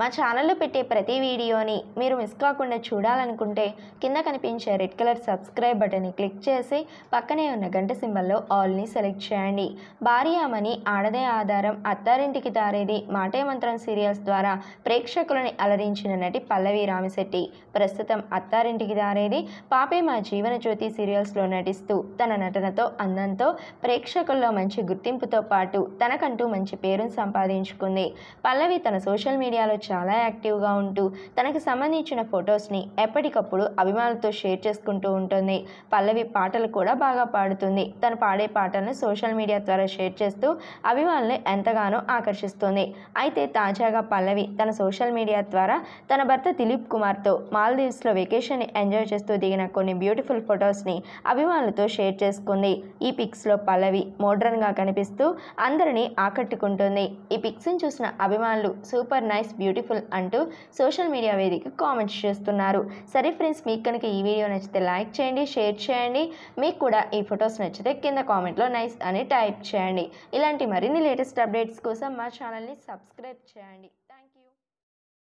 మా ఛానల్లో పెట్టే ప్రతి వీడియోని మీరు మిస్ కాకుండా చూడాలనుకుంటే కింద కనిపించే రెడ్ కలర్ సబ్స్క్రైబ్ బటన్ని క్లిక్ చేసి పక్కనే ఉన్న గంట సింబల్లో ఆల్ని సెలెక్ట్ చేయండి భార్య భార్యామని ఆడదే ఆధారం అత్తారింటికి దారేది మాటే మంత్రం సీరియల్స్ ద్వారా ప్రేక్షకులని అలరించిన నటి పల్లవి రామశెట్టి ప్రస్తుతం అత్తారింటికి దారేది పాపే మా జీవన జ్యోతి సీరియల్స్లో నటిస్తూ తన నటనతో అందంతో ప్రేక్షకుల్లో మంచి గుర్తింపుతో పాటు తనకంటూ మంచి పేరును సంపాదించుకుంది పల్లవి తన సోషల్ మీడియాలో చాలా యాక్టివ్గా ఉంటూ తనకు సంబంధించిన ఫొటోస్ని ఎప్పటికప్పుడు అభిమానులతో షేర్ చేసుకుంటూ ఉంటుంది పల్లవి పాటలు కూడా బాగా పాడుతుంది తను పాడే పాటలను సోషల్ మీడియా ద్వారా షేర్ చేస్తూ అభిమానులు ఎంతగానో ఆకర్షిస్తుంది అయితే తాజాగా పల్లవి తన సోషల్ మీడియా ద్వారా తన భర్త దిలీప్ కుమార్తో మాల్దీవ్స్లో వెకేషన్ ఎంజాయ్ చేస్తూ దిగిన కొన్ని బ్యూటిఫుల్ ఫొటోస్ని అభిమానులతో షేర్ చేసుకుంది ఈ పిక్స్లో పల్లవి మోడ్రన్గా కనిపిస్తూ అందరినీ ఆకట్టుకుంటుంది ఈ పిక్స్ని చూసిన అభిమానులు సూపర్ నైస్ బ్యూటిఫుల్ బ్యూటిఫుల్ అంటూ సోషల్ మీడియా వేదిక కామెంట్స్ చేస్తున్నారు సరే ఫ్రెండ్స్ మీకు కనుక ఈ వీడియో నచ్చితే లైక్ చేయండి షేర్ చేయండి మీకు కూడా ఈ ఫొటోస్ నచ్చితే కింద కామెంట్లో నైస్ అని టైప్ చేయండి ఇలాంటి మరిన్ని లేటెస్ట్ అప్డేట్స్ కోసం మా ఛానల్ని సబ్స్క్రైబ్ చేయండి